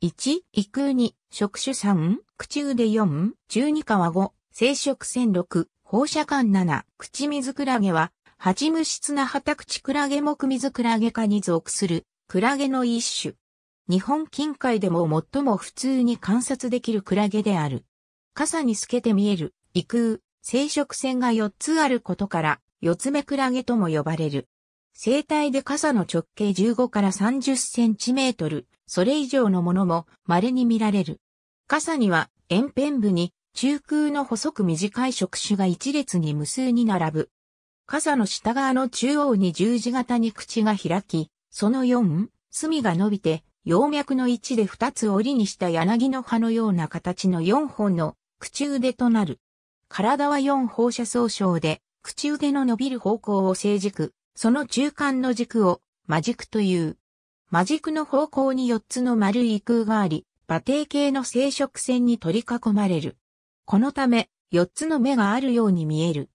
1、異空2、触手3、口腕4、中二川5、生殖線6、放射管7、口水クラゲは、八無質な旗口クラゲ目水クラゲ科に属する、クラゲの一種。日本近海でも最も普通に観察できるクラゲである。傘に透けて見える、異空、生殖線が4つあることから、四つ目クラゲとも呼ばれる。生体で傘の直径15から30センチメートル、それ以上のものも稀に見られる。傘には円片部に中空の細く短い触手が一列に無数に並ぶ。傘の下側の中央に十字型に口が開き、その四、隅が伸びて、葉脈の位置で二つ折りにした柳の葉のような形の四本の口腕となる。体は四放射総称で、口腕の伸びる方向を成熟。その中間の軸を魔軸という。魔軸の方向に4つの丸い空があり、馬蹄形の生殖線に取り囲まれる。このため、4つの目があるように見える。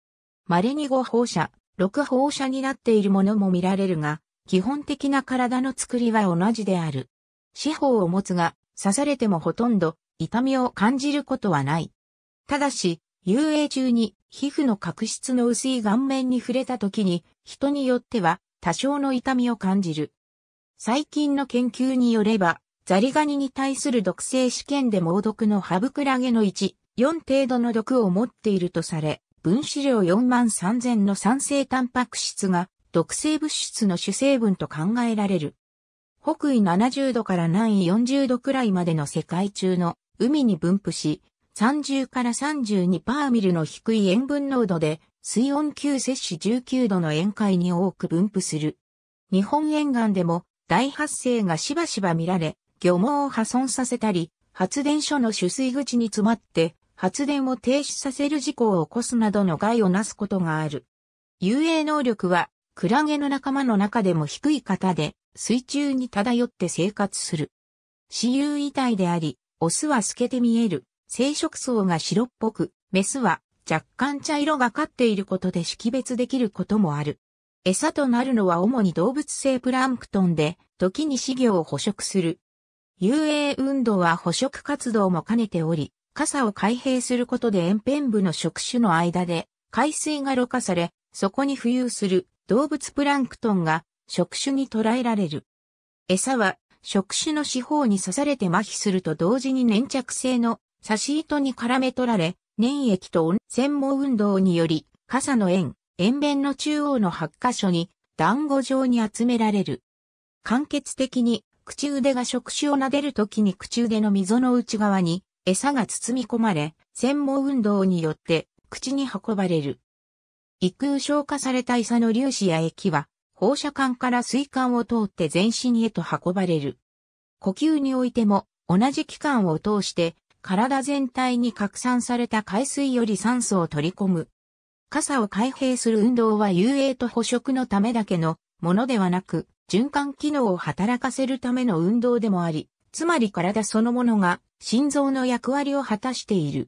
稀に5放射、6放射になっているものも見られるが、基本的な体の作りは同じである。四方を持つが、刺されてもほとんど痛みを感じることはない。ただし、遊泳中に皮膚の角質の薄い顔面に触れた時に人によっては多少の痛みを感じる。最近の研究によれば、ザリガニに対する毒性試験で猛毒のハブクラゲの1、4程度の毒を持っているとされ、分子量4万3000の酸性タンパク質が毒性物質の主成分と考えられる。北緯70度から南緯40度くらいまでの世界中の海に分布し、30から32パーミルの低い塩分濃度で水温級摂氏19度の沿海に多く分布する。日本沿岸でも大発生がしばしば見られ、漁網を破損させたり、発電所の取水口に詰まって発電を停止させる事故を起こすなどの害をなすことがある。遊泳能力はクラゲの仲間の中でも低い方で水中に漂って生活する。私有遺体であり、オスは透けて見える、生殖層が白っぽく、メスは若干茶色がかっていることで識別できることもある。餌となるのは主に動物性プランクトンで、時に飼料を捕食する。遊泳運動は捕食活動も兼ねており、傘を開閉することで塩辺部の触手の間で海水がろ過され、そこに浮遊する動物プランクトンが触手に捕らえられる。餌は触手の四方に刺されて麻痺すると同時に粘着性の刺し糸に絡め取られ、粘液と温泉運動により、傘の円、円弁の中央の8箇所に団子状に集められる。間欠的に、口腕が触手を撫でるときに口腕の溝の内側に餌が包み込まれ、専門運動によって口に運ばれる。異空消化された餌の粒子や液は放射管から水管を通って全身へと運ばれる。呼吸においても同じ器官を通して体全体に拡散された海水より酸素を取り込む。傘を開閉する運動は遊泳と捕食のためだけのものではなく、循環機能を働かせるための運動でもあり、つまり体そのものが心臓の役割を果たしている。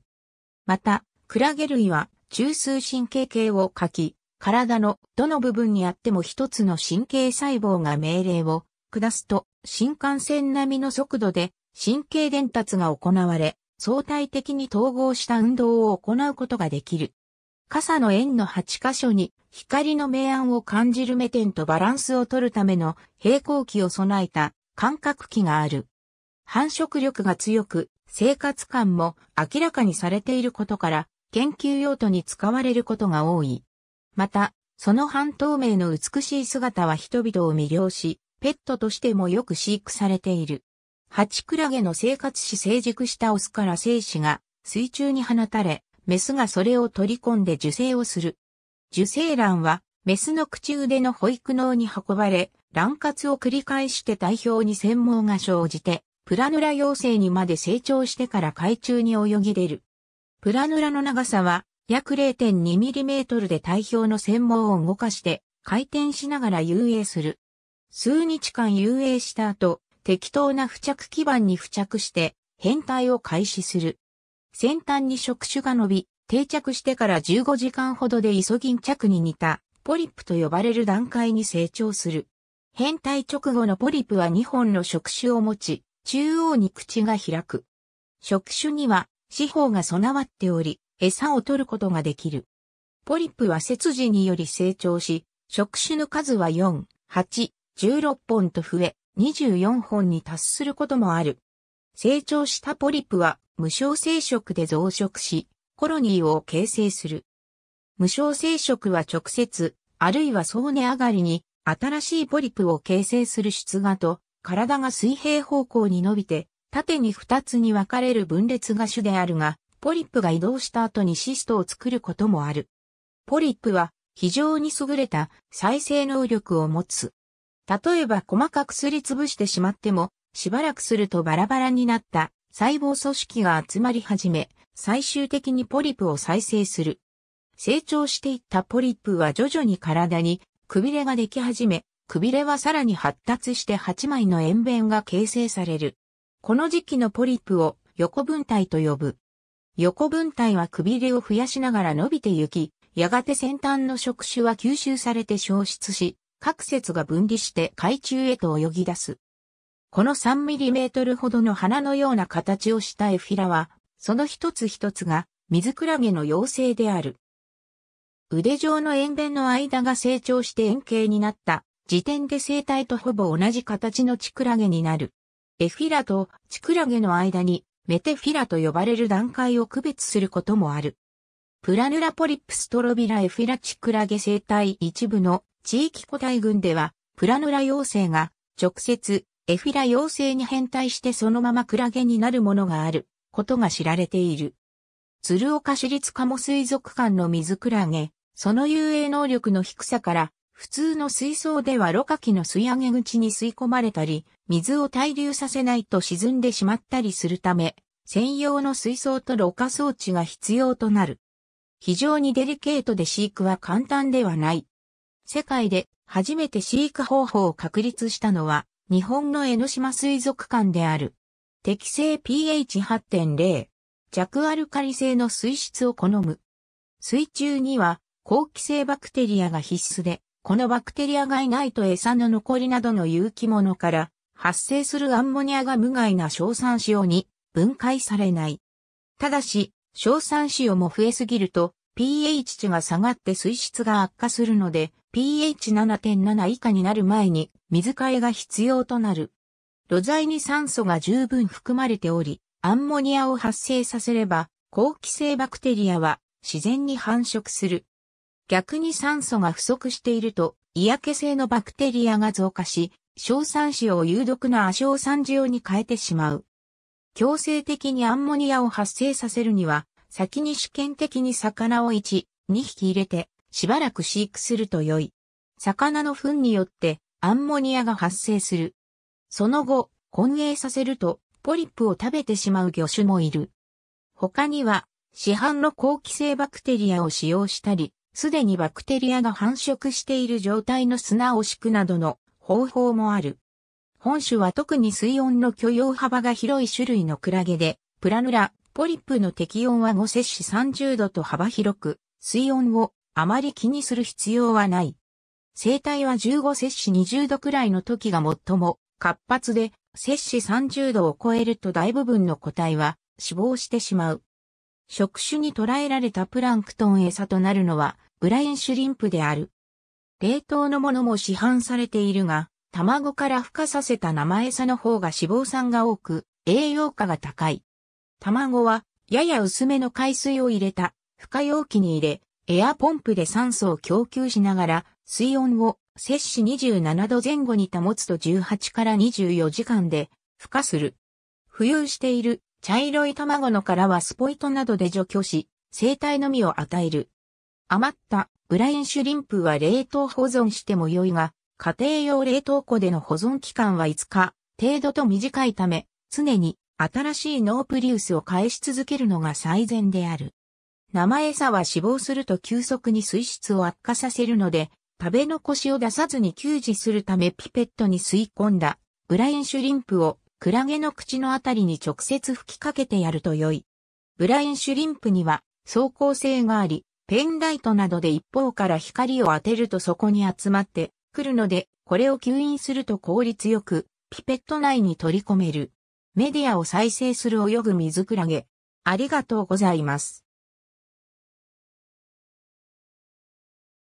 また、クラゲ類は中枢神経系を書き、体のどの部分にあっても一つの神経細胞が命令を下すと、新幹線並みの速度で神経伝達が行われ、相対的に統合した運動を行うことができる。傘の円の8箇所に光の明暗を感じる目点とバランスを取るための平行期を備えた感覚器がある。繁殖力が強く、生活感も明らかにされていることから、研究用途に使われることが多い。また、その半透明の美しい姿は人々を魅了し、ペットとしてもよく飼育されている。ハチクラゲの生活し成熟したオスから精子が水中に放たれ、メスがそれを取り込んで受精をする。受精卵は、メスの口腕の保育能に運ばれ、卵活を繰り返して体表に繊毛が生じて、プラヌラ幼生にまで成長してから海中に泳ぎ出る。プラヌラの長さは約 0.2mm で体表の繊毛を動かして回転しながら遊泳する。数日間遊泳した後、適当な付着基板に付着して変態を開始する。先端に触手が伸び、定着してから15時間ほどでイソギンチャクに似たポリップと呼ばれる段階に成長する。変態直後のポリプは2本の触手を持ち、中央に口が開く。触手には四方が備わっており、餌を取ることができる。ポリプは切字により成長し、触手の数は4、8、16本と増え、24本に達することもある。成長したポリプは無償生殖で増殖し、コロニーを形成する。無償生殖は直接、あるいは総根上がりに、新しいポリプを形成する出芽と、体が水平方向に伸びて、縦に2つに分かれる分裂が主であるが、ポリップが移動した後にシストを作ることもある。ポリップは非常に優れた再生能力を持つ。例えば細かくすりつぶしてしまっても、しばらくするとバラバラになった細胞組織が集まり始め、最終的にポリプを再生する。成長していったポリプは徐々に体にくびれができ始め、くびれはさらに発達して8枚の円弁が形成される。この時期のポリプを横分体と呼ぶ。横分体はくびれを増やしながら伸びてゆき、やがて先端の触手は吸収されて消失し、各節が分離して海中へと泳ぎ出す。この 3mm ほどの花のような形をしたエフィラは、その一つ一つが水クラゲの妖精である。腕状の塩弁の間が成長して円形になった時点で生態とほぼ同じ形のチクラゲになる。エフィラとチクラゲの間にメテフィラと呼ばれる段階を区別することもある。プラヌラポリップストロビラエフィラチクラゲ生態一部の地域個体群では、プラヌラ妖精が直接エフィラ妖精に変態してそのままクラゲになるものがあることが知られている。鶴岡市立鴨水族館の水クラゲ、その遊泳能力の低さから、普通の水槽ではろ過器の吸い上げ口に吸い込まれたり、水を滞留させないと沈んでしまったりするため、専用の水槽とろ過装置が必要となる。非常にデリケートで飼育は簡単ではない。世界で初めて飼育方法を確立したのは、日本の江ノ島水族館である。適正 pH8.0。弱アルカリ性の水質を好む。水中には、好気性バクテリアが必須で、このバクテリアがいないと餌の残りなどの有機物から発生するアンモニアが無害な硝酸塩に分解されない。ただし、硝酸塩も増えすぎると pH 値が下がって水質が悪化するので、pH7.7 以下になる前に水替えが必要となる。露材に酸素が十分含まれており、アンモニアを発生させれば、好気性バクテリアは自然に繁殖する。逆に酸素が不足していると、嫌気性のバクテリアが増加し、硝酸塩を有毒な亜硝酸塩に変えてしまう。強制的にアンモニアを発生させるには、先に試験的に魚を1、2匹入れて、しばらく飼育すると良い。魚の糞によってアンモニアが発生する。その後、混泳させるとポリップを食べてしまう魚種もいる。他には、市販の好気性バクテリアを使用したり、すでにバクテリアが繁殖している状態の砂を敷くなどの方法もある。本種は特に水温の許容幅が広い種類のクラゲで、プラヌラ、ポリップの適温は5摂氏30度と幅広く、水温をあまり気にする必要はない。生体は15摂氏20度くらいの時が最も活発で、摂氏30度を超えると大部分の個体は死亡してしまう。触手に捕らえられたプランクトン餌となるのはブラインシュリンプである。冷凍のものも市販されているが、卵から孵化させた生餌の方が脂肪酸が多く、栄養価が高い。卵は、やや薄めの海水を入れた、孵化容器に入れ、エアポンプで酸素を供給しながら、水温を摂氏27度前後に保つと18から24時間で孵化する。浮遊している茶色い卵の殻はスポイトなどで除去し、生体のみを与える。余ったブラインシュリンプは冷凍保存しても良いが、家庭用冷凍庫での保存期間は5日程度と短いため、常に新しいノープリウスを返し続けるのが最善である。生餌は死亡すると急速に水質を悪化させるので、食べ残しを出さずに給仕するためピペットに吸い込んだブラインシュリンプをクラゲの口のあたりに直接吹きかけてやると良い。ブラインシュリンプには走行性があり、ペンライトなどで一方から光を当てるとそこに集まってくるので、これを吸引すると効率よく、ピペット内に取り込める。メディアを再生する泳ぐ水クラゲ。ありがとうございます。